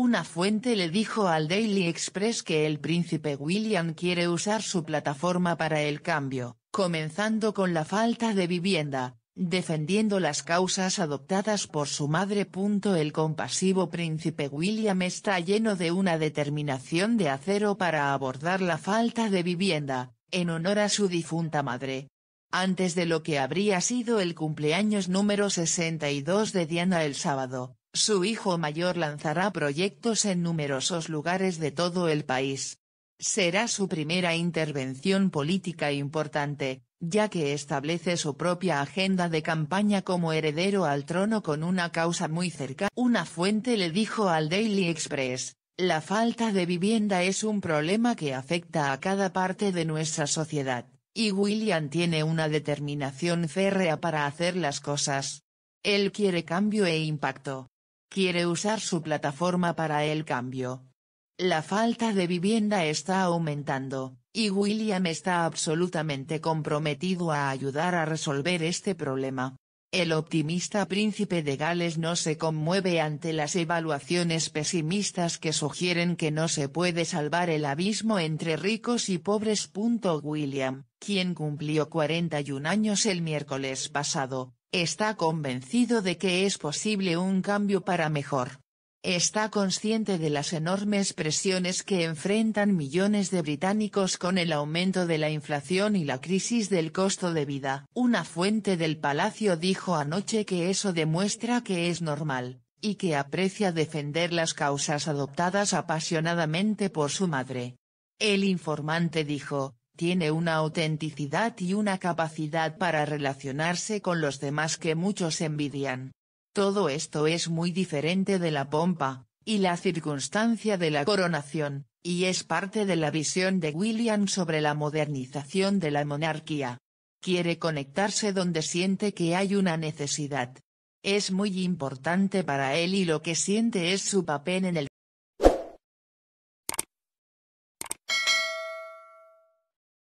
Una fuente le dijo al Daily Express que el príncipe William quiere usar su plataforma para el cambio, comenzando con la falta de vivienda, defendiendo las causas adoptadas por su madre. El compasivo príncipe William está lleno de una determinación de acero para abordar la falta de vivienda, en honor a su difunta madre. Antes de lo que habría sido el cumpleaños número 62 de Diana el sábado, su hijo mayor lanzará proyectos en numerosos lugares de todo el país. Será su primera intervención política importante, ya que establece su propia agenda de campaña como heredero al trono con una causa muy cerca. Una fuente le dijo al Daily Express, la falta de vivienda es un problema que afecta a cada parte de nuestra sociedad, y William tiene una determinación férrea para hacer las cosas. Él quiere cambio e impacto quiere usar su plataforma para el cambio. La falta de vivienda está aumentando, y William está absolutamente comprometido a ayudar a resolver este problema. El optimista príncipe de Gales no se conmueve ante las evaluaciones pesimistas que sugieren que no se puede salvar el abismo entre ricos y pobres. William, quien cumplió 41 años el miércoles pasado, Está convencido de que es posible un cambio para mejor. Está consciente de las enormes presiones que enfrentan millones de británicos con el aumento de la inflación y la crisis del costo de vida. Una fuente del palacio dijo anoche que eso demuestra que es normal, y que aprecia defender las causas adoptadas apasionadamente por su madre. El informante dijo, tiene una autenticidad y una capacidad para relacionarse con los demás que muchos envidian. Todo esto es muy diferente de la pompa, y la circunstancia de la coronación, y es parte de la visión de William sobre la modernización de la monarquía. Quiere conectarse donde siente que hay una necesidad. Es muy importante para él y lo que siente es su papel en el